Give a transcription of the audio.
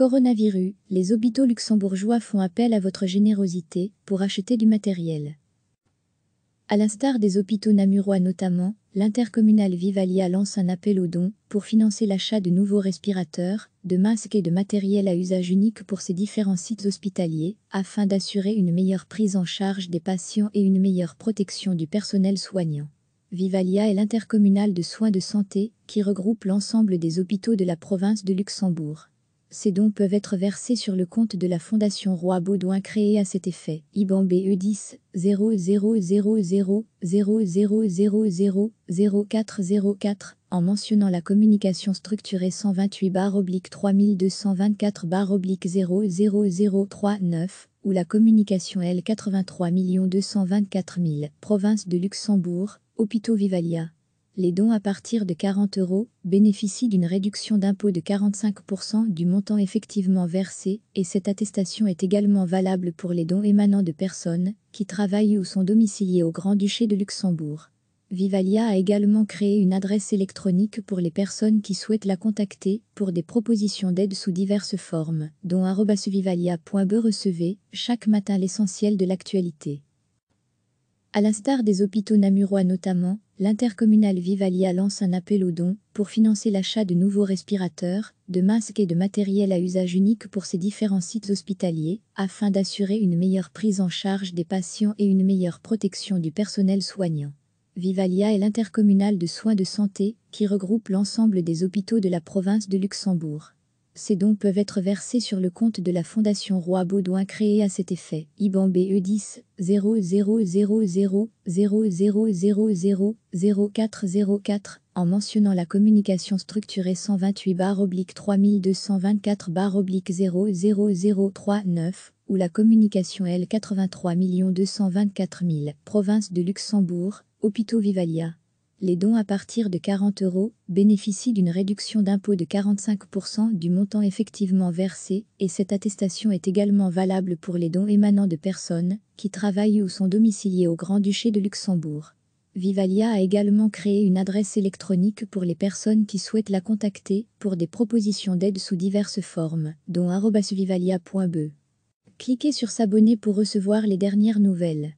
Coronavirus, les hôpitaux luxembourgeois font appel à votre générosité pour acheter du matériel. À l'instar des hôpitaux namurois notamment, l'intercommunal Vivalia lance un appel aux dons pour financer l'achat de nouveaux respirateurs, de masques et de matériel à usage unique pour ces différents sites hospitaliers, afin d'assurer une meilleure prise en charge des patients et une meilleure protection du personnel soignant. Vivalia est l'intercommunal de soins de santé qui regroupe l'ensemble des hôpitaux de la province de Luxembourg. Ces dons peuvent être versés sur le compte de la Fondation Roi Baudouin créée à cet effet. IBAN BE 10 0404, en mentionnant la communication structurée 128 3224 00039 ou la communication L 83 224 000. Province de Luxembourg, Hôpitaux Vivalia les dons à partir de 40 euros bénéficient d'une réduction d'impôt de 45% du montant effectivement versé et cette attestation est également valable pour les dons émanant de personnes qui travaillent ou sont domiciliées au Grand-Duché de Luxembourg. Vivalia a également créé une adresse électronique pour les personnes qui souhaitent la contacter pour des propositions d'aide sous diverses formes, dont vivalia.be recevez chaque matin l'essentiel de l'actualité. À l'instar des hôpitaux namurois notamment, l'intercommunale Vivalia lance un appel aux dons pour financer l'achat de nouveaux respirateurs, de masques et de matériel à usage unique pour ses différents sites hospitaliers, afin d'assurer une meilleure prise en charge des patients et une meilleure protection du personnel soignant. Vivalia est l'intercommunale de soins de santé qui regroupe l'ensemble des hôpitaux de la province de Luxembourg. Ces dons peuvent être versés sur le compte de la Fondation Roi Baudouin créée à cet effet. IBAN BE 10 0404 en mentionnant la communication structurée 128 3224 00039 ou la communication L 83 224 000 province de Luxembourg, hôpitaux Vivalia les dons à partir de 40 euros bénéficient d'une réduction d'impôt de 45% du montant effectivement versé et cette attestation est également valable pour les dons émanant de personnes qui travaillent ou sont domiciliées au Grand-Duché de Luxembourg. Vivalia a également créé une adresse électronique pour les personnes qui souhaitent la contacter pour des propositions d'aide sous diverses formes, dont vivalia.be. Cliquez sur s'abonner pour recevoir les dernières nouvelles.